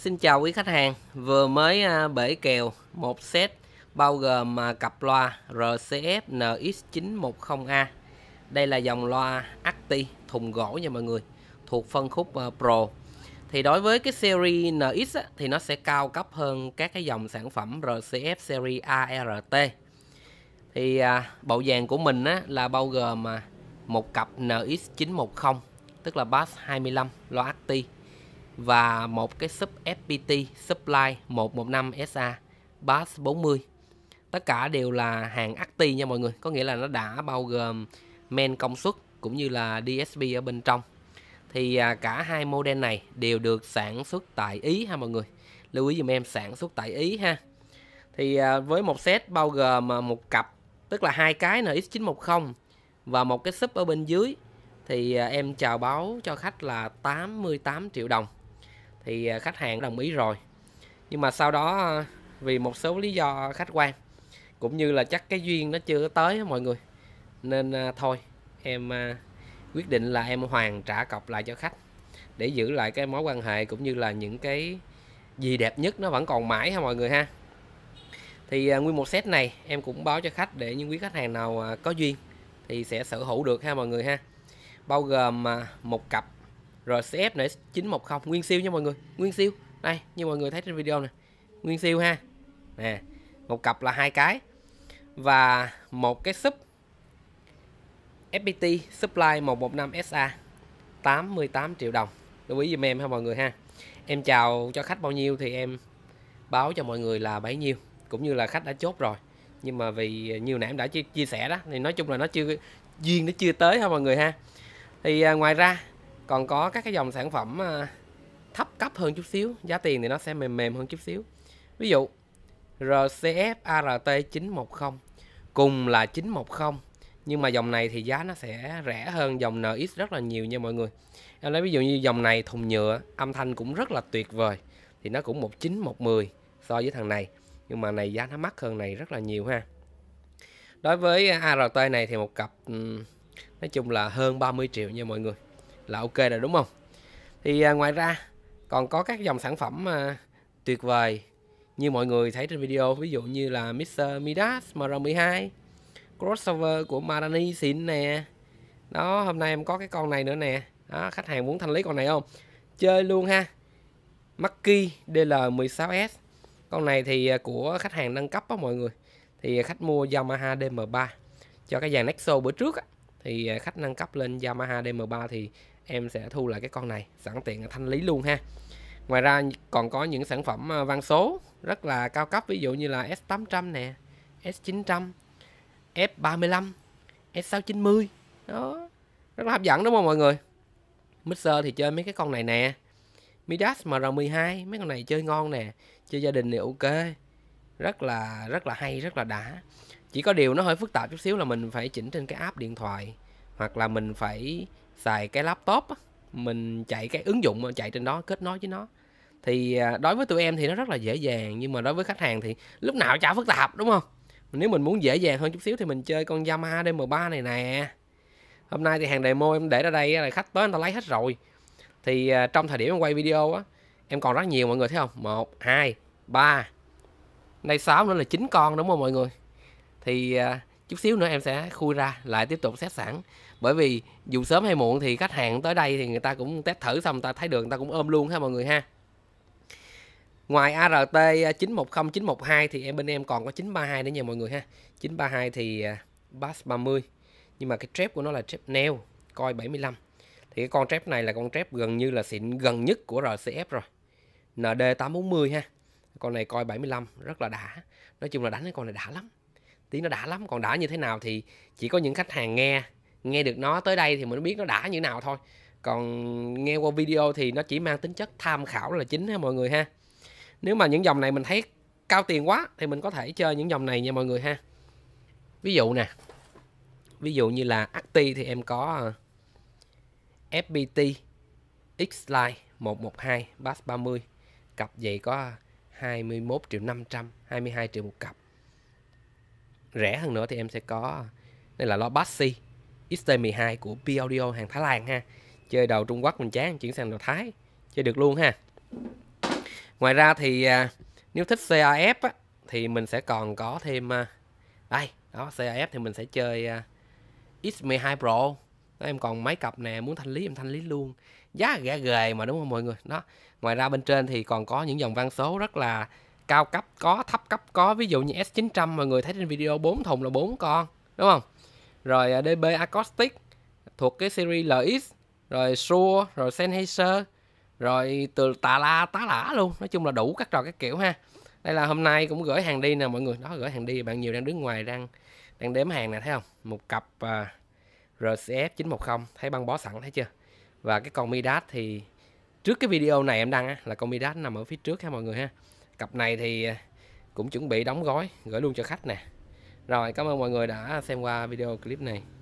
Xin chào quý khách hàng, vừa mới à, bể kèo một set bao gồm à, cặp loa RCF NX910A. Đây là dòng loa Acti thùng gỗ nha mọi người, thuộc phân khúc à, Pro. Thì đối với cái series NX á, thì nó sẽ cao cấp hơn các cái dòng sản phẩm RCF series ART. Thì à, bộ dàn của mình á, là bao gồm một cặp NX910, tức là bass 25 loa Acti và một cái sub FPT Supply 115 SA Bass 40 tất cả đều là hàng acti nha mọi người có nghĩa là nó đã bao gồm men công suất cũng như là DSP ở bên trong thì à, cả hai model này đều được sản xuất tại Ý ha mọi người lưu ý dùm em sản xuất tại Ý ha thì à, với một set bao gồm à, một cặp tức là hai cái NX910 và một cái sub ở bên dưới thì em chào báo cho khách là 88 triệu đồng thì à, khách hàng đồng ý rồi nhưng mà sau đó à, vì một số lý do khách quan cũng như là chắc cái duyên nó chưa tới mọi người nên à, thôi em quyết định là em hoàn trả cọc lại cho khách để giữ lại cái mối quan hệ cũng như là những cái gì đẹp nhất nó vẫn còn mãi ha mọi người ha thì nguyên một set này em cũng báo cho khách để những quý khách hàng nào có duyên thì sẽ sở hữu được ha mọi người ha bao gồm một cặp RCF này 910 nguyên siêu nha mọi người nguyên siêu đây như mọi người thấy trên video này nguyên siêu ha nè một cặp là hai cái và một cái sub FPT Supply 115 SA 88 triệu đồng lưu ý dùm em ha mọi người ha em chào cho khách bao nhiêu thì em báo cho mọi người là bấy nhiêu cũng như là khách đã chốt rồi nhưng mà vì nhiều nãy em đã chia, chia sẻ đó thì nói chung là nó chưa duyên nó chưa tới ha mọi người ha thì à, ngoài ra còn có các cái dòng sản phẩm à, thấp cấp hơn chút xíu giá tiền thì nó sẽ mềm mềm hơn chút xíu ví dụ RCF ART 910 cùng là 910 nhưng mà dòng này thì giá nó sẽ rẻ hơn dòng NX rất là nhiều nha mọi người em lấy ví dụ như dòng này thùng nhựa âm thanh cũng rất là tuyệt vời thì nó cũng 19110 so với thằng này nhưng mà này giá nó mắc hơn này rất là nhiều ha đối với ART này thì một cặp nói chung là hơn 30 triệu nha mọi người là ok rồi đúng không thì à, ngoài ra còn có các dòng sản phẩm à, tuyệt vời như mọi người thấy trên video ví dụ như là Mr. Midas MR12 crossover của Marani xịn nè đó hôm nay em có cái con này nữa nè đó khách hàng muốn thanh lý con này không chơi luôn ha Maki DL16S con này thì à, của khách hàng nâng cấp á mọi người thì à, khách mua Yamaha DM3 cho cái dàn Nexo bữa trước á, thì à, khách nâng cấp lên Yamaha DM3 thì em sẽ thu lại cái con này sẵn tiện thanh lý luôn ha ngoài ra còn có những sản phẩm à, văn số rất là cao cấp ví dụ như là S800 nè S900 F35 S690 đó rất là hấp dẫn đúng không mọi người Mixer thì chơi mấy cái con này nè Midas MR12 mấy con này chơi ngon nè chơi gia đình thì ok rất là rất là hay rất là đã chỉ có điều nó hơi phức tạp chút xíu là mình phải chỉnh trên cái app điện thoại hoặc là mình phải xài cái laptop mình chạy cái ứng dụng chạy trên đó kết nối với nó thì à, đối với tụi em thì nó rất là dễ dàng nhưng mà đối với khách hàng thì lúc nào chả phức tạp đúng không nếu mình muốn dễ dàng hơn chút xíu thì mình chơi con Yamaha DM3 này nè hôm nay thì hàng demo em để ra đây là khách tới người ta lấy hết rồi thì à, trong thời điểm em quay video á em còn rất nhiều mọi người thấy không một hai ba đây sáu nữa là chín con đúng không mọi người thì à, chút xíu nữa em sẽ khui ra lại tiếp tục xét sẵn bởi vì dù sớm hay muộn thì khách hàng tới đây thì người ta cũng test thử xong người ta thấy được người ta cũng ôm luôn ha mọi người ha ngoài ART 910 912 thì em bên em còn có 932 nữa nha mọi người ha 932 thì à, bass 30 nhưng mà cái trép của nó là trép neo coi 75 thì cái con trép này là con trép gần như là xịn gần nhất của RCF rồi ND 840 ha con này coi 75 rất là đã nói chung là đánh cái con này đã lắm tiếng nó đã lắm còn đã như thế nào thì chỉ có những khách hàng nghe nghe được nó tới đây thì mình biết nó đã như nào thôi còn nghe qua video thì nó chỉ mang tính chất tham khảo là chính ha mọi người ha nếu mà những dòng này mình thấy cao tiền quá thì mình có thể chơi những dòng này nha mọi người ha ví dụ nè ví dụ như là Acti thì em có ờ, FPT X-Line 112 Bass 30 cặp vậy có 21 triệu 500 22 triệu một cặp rẻ hơn nữa thì em sẽ có đây là lo Bassi XT12 của P Audio hàng Thái Lan ha chơi đầu Trung Quốc mình chán chuyển sang đầu Thái chơi được luôn ha ngoài ra thì à, nếu thích CAF á, thì mình sẽ còn có thêm à, đây đó CAF thì mình sẽ chơi à, X12 Pro đó, em còn mấy cặp nè muốn thanh lý em thanh lý luôn giá gã ghề mà đúng không mọi người đó ngoài ra bên trên thì còn có những dòng văn số rất là cao cấp có thấp cấp có ví dụ như S900 mọi người thấy trên video 4 thùng là 4 con đúng không rồi à, DB Acoustic thuộc cái series LX rồi Shure rồi Sennheiser rồi từ tà la tá lả luôn nói chung là đủ các trò các kiểu ha đây là hôm nay cũng gửi hàng đi nè mọi người đó gửi hàng đi bạn nhiều đang đứng ngoài đang đang đếm hàng nè thấy không một cặp uh, RCF 910 thấy băng bó sẵn thấy chưa và cái con Midas thì trước cái video này em đăng á, là con Midas nằm ở phía trước ha mọi người ha cặp này thì à, cũng chuẩn bị đóng gói gửi luôn cho khách nè rồi cảm ơn mọi người đã xem qua video clip này